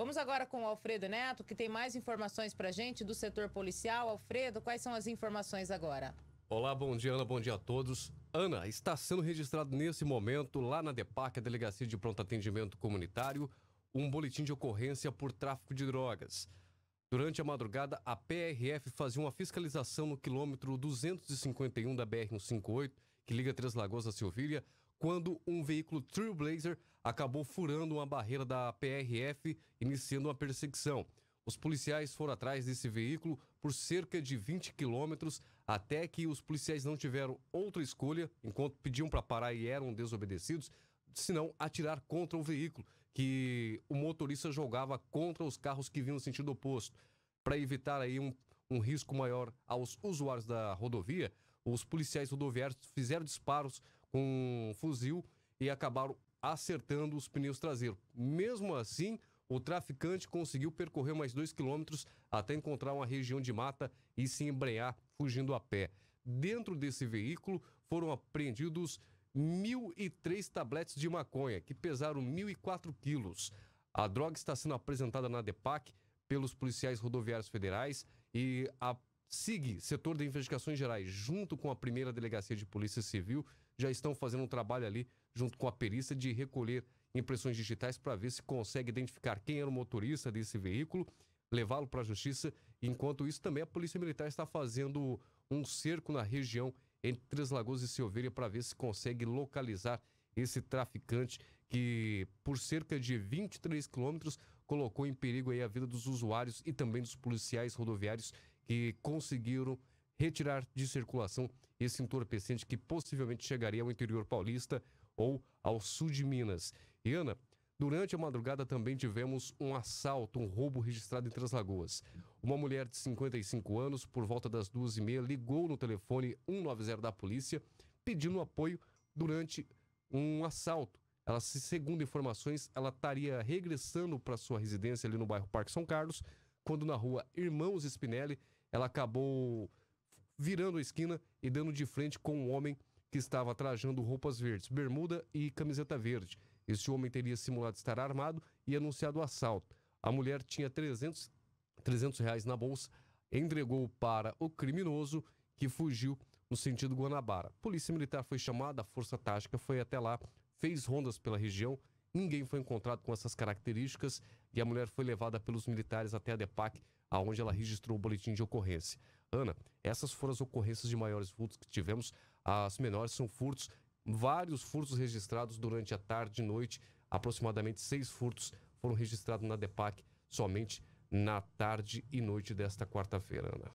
Vamos agora com o Alfredo Neto, que tem mais informações para gente do setor policial. Alfredo, quais são as informações agora? Olá, bom dia, Ana, bom dia a todos. Ana, está sendo registrado nesse momento, lá na DEPAC, a Delegacia de Pronto Atendimento Comunitário, um boletim de ocorrência por tráfico de drogas. Durante a madrugada, a PRF fazia uma fiscalização no quilômetro 251 da BR-158, que liga Três Lagoas a Silvíria, quando um veículo Trailblazer acabou furando uma barreira da PRF, iniciando uma perseguição. Os policiais foram atrás desse veículo por cerca de 20 quilômetros, até que os policiais não tiveram outra escolha, enquanto pediam para parar e eram desobedecidos, senão atirar contra o veículo, que o motorista jogava contra os carros que vinham no sentido oposto. Para evitar aí um, um risco maior aos usuários da rodovia, os policiais rodoviários fizeram disparos um fuzil e acabaram acertando os pneus traseiros. Mesmo assim, o traficante conseguiu percorrer mais dois quilômetros até encontrar uma região de mata e se embrenhar fugindo a pé. Dentro desse veículo foram apreendidos 1.003 tabletes de maconha, que pesaram 1.004 quilos. A droga está sendo apresentada na DEPAC pelos policiais rodoviários federais e a SIG, Setor de Investigações Gerais, junto com a primeira delegacia de Polícia Civil, já estão fazendo um trabalho ali, junto com a perícia, de recolher impressões digitais para ver se consegue identificar quem era o motorista desse veículo, levá-lo para a justiça. Enquanto isso, também a Polícia Militar está fazendo um cerco na região entre Três Lagoas e Silveira para ver se consegue localizar esse traficante que, por cerca de 23 quilômetros, colocou em perigo aí a vida dos usuários e também dos policiais rodoviários que conseguiram retirar de circulação esse entorpecente que possivelmente chegaria ao interior paulista ou ao sul de Minas. E Ana, durante a madrugada também tivemos um assalto, um roubo registrado em Translagoas. Lagoas. Uma mulher de 55 anos, por volta das duas e meia, ligou no telefone 190 da polícia pedindo apoio durante um assalto. Ela, segundo informações, ela estaria regressando para sua residência ali no bairro Parque São Carlos, quando na rua Irmãos Spinelli ela acabou virando a esquina e dando de frente com um homem que estava trajando roupas verdes, bermuda e camiseta verde. Este homem teria simulado estar armado e anunciado o assalto. A mulher tinha 300, 300 reais na bolsa, entregou para o criminoso que fugiu no sentido Guanabara. Polícia Militar foi chamada, a Força Tática foi até lá, fez rondas pela região Ninguém foi encontrado com essas características e a mulher foi levada pelos militares até a DEPAC, aonde ela registrou o boletim de ocorrência. Ana, essas foram as ocorrências de maiores furtos que tivemos. As menores são furtos, vários furtos registrados durante a tarde e noite. Aproximadamente seis furtos foram registrados na DEPAC somente na tarde e noite desta quarta-feira, Ana.